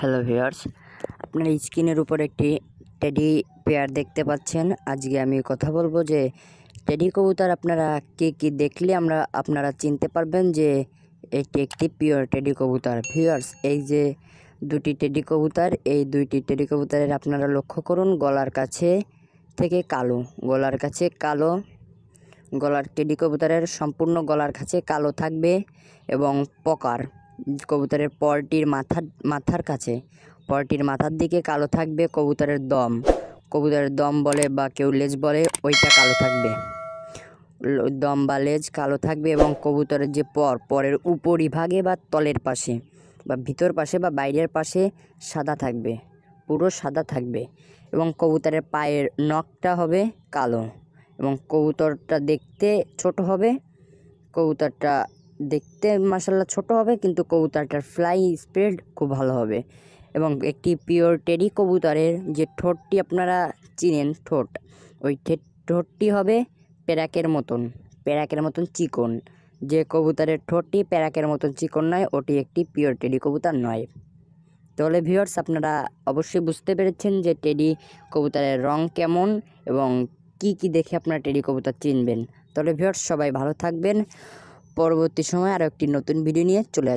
hello viewers আপনার স্ক্রিনের উপর একটি টেডি পেয়ার দেখতে পাচ্ছেন আজকে আমি কথা বলবো যে টেডি কবুতর আপনারা কে কি দেখলে আমরা আপনারা চিনতে পারবেন যে এটি একটি পিওর টেডি কবুতর ভিউয়ার্স এই যে দুটি টেডি কবুতর এই দুইটি টেডি কবুতরের আপনারা লক্ষ্য করুন গলার কাছে থেকে কালো গলার কাছে কালো গলার টেডি কবুতরের সম্পূর্ণ গলার কাছে কালো থাকবে এবং পকার কবুতরের পরটির মাথার মাথার কাছে পরটির মাথার দিকে কালো থাকবে কবুতরের দম কবুতরের দম বলে বা কেউ লেজ বলে ওইটা কালো থাকবে দম বা লেজ কালো থাকবে এবং কবুতরের যে পর পরের উপরিভাগে বা তলের পাশে বা ভিতর পাশে বা বাইরের পাশে সাদা থাকবে পুরো সাদা থাকবে এবং কবুতরের পায়ের নখটা হবে কালো এবং কবুতরটা দেখতে ছোট হবে কবুতরটা দেখতে মাসাল্লাহ ছোট হবে কিন্তু কবুতরটার ফ্লাই স্পিড খুব ভালো হবে এবং একটি পিওর টেডি কবুতরের যে ঠোঁটটি আপনারা চিনেন ঠোঁট ওই ঠোঁটটি হবে প্যারাকের মতন প্যারাকের মতন চিকন যে কবুতরের ঠোঁটটি প্যারাকের মতন চিকন নয় ওটি একটি পিওর টেডি কবুতর নয় তাহলে ভিওর্স আপনারা অবশ্যই বুঝতে পেরেছেন যে টেডি কবুতরের রং কেমন এবং কি কি দেখে আপনারা টেডি কবুতর চিনবেন তাহলে ভিওর্স সবাই ভালো থাকবেন পরবর্তী সময় আরও একটি নতুন ভিডিও নিয়ে চলে